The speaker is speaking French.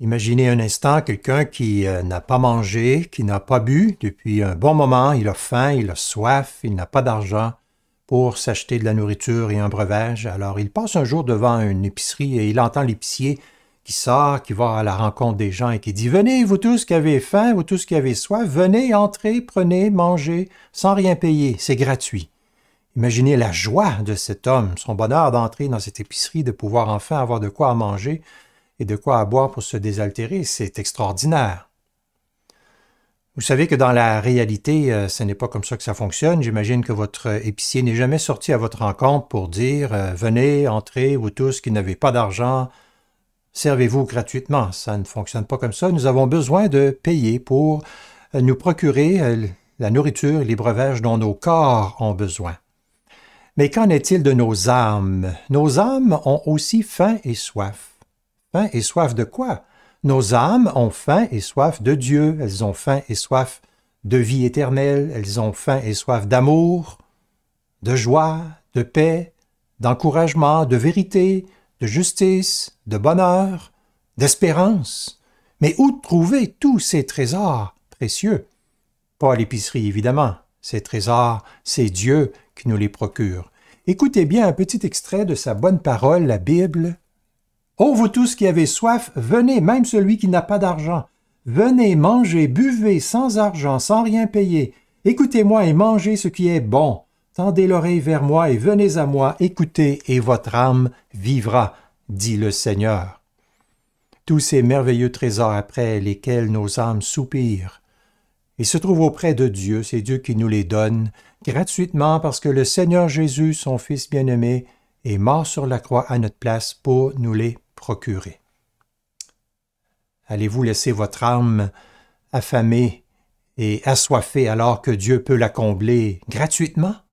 Imaginez un instant quelqu'un qui euh, n'a pas mangé, qui n'a pas bu depuis un bon moment, il a faim, il a soif, il n'a pas d'argent pour s'acheter de la nourriture et un breuvage. Alors il passe un jour devant une épicerie et il entend l'épicier qui sort, qui va à la rencontre des gens et qui dit Venez, vous tous qui avez faim, vous tous qui avez soif, venez, entrez, prenez, mangez, sans rien payer, c'est gratuit. Imaginez la joie de cet homme, son bonheur d'entrer dans cette épicerie, de pouvoir enfin avoir de quoi manger, et de quoi boire pour se désaltérer, c'est extraordinaire. Vous savez que dans la réalité, euh, ce n'est pas comme ça que ça fonctionne. J'imagine que votre épicier n'est jamais sorti à votre rencontre pour dire euh, Venez, entrez, vous tous qui n'avez pas d'argent, servez-vous gratuitement. Ça ne fonctionne pas comme ça. Nous avons besoin de payer pour euh, nous procurer la nourriture les breuvages dont nos corps ont besoin. Mais qu'en est-il de nos âmes Nos âmes ont aussi faim et soif et soif de quoi Nos âmes ont faim et soif de Dieu, elles ont faim et soif de vie éternelle, elles ont faim et soif d'amour, de joie, de paix, d'encouragement, de vérité, de justice, de bonheur, d'espérance. Mais où trouver tous ces trésors précieux Pas à l'épicerie, évidemment. Ces trésors, c'est Dieu qui nous les procure. Écoutez bien un petit extrait de sa bonne parole, la Bible, Ô oh, vous tous qui avez soif, venez, même celui qui n'a pas d'argent. Venez, mangez, buvez, sans argent, sans rien payer. Écoutez-moi et mangez ce qui est bon. Tendez l'oreille vers moi et venez à moi, écoutez, et votre âme vivra, dit le Seigneur. Tous ces merveilleux trésors après lesquels nos âmes soupirent. Ils se trouvent auprès de Dieu, c'est Dieu qui nous les donne, gratuitement parce que le Seigneur Jésus, son Fils bien-aimé, est mort sur la croix à notre place pour nous les procurer. Allez-vous laisser votre âme affamée et assoiffée alors que Dieu peut la combler gratuitement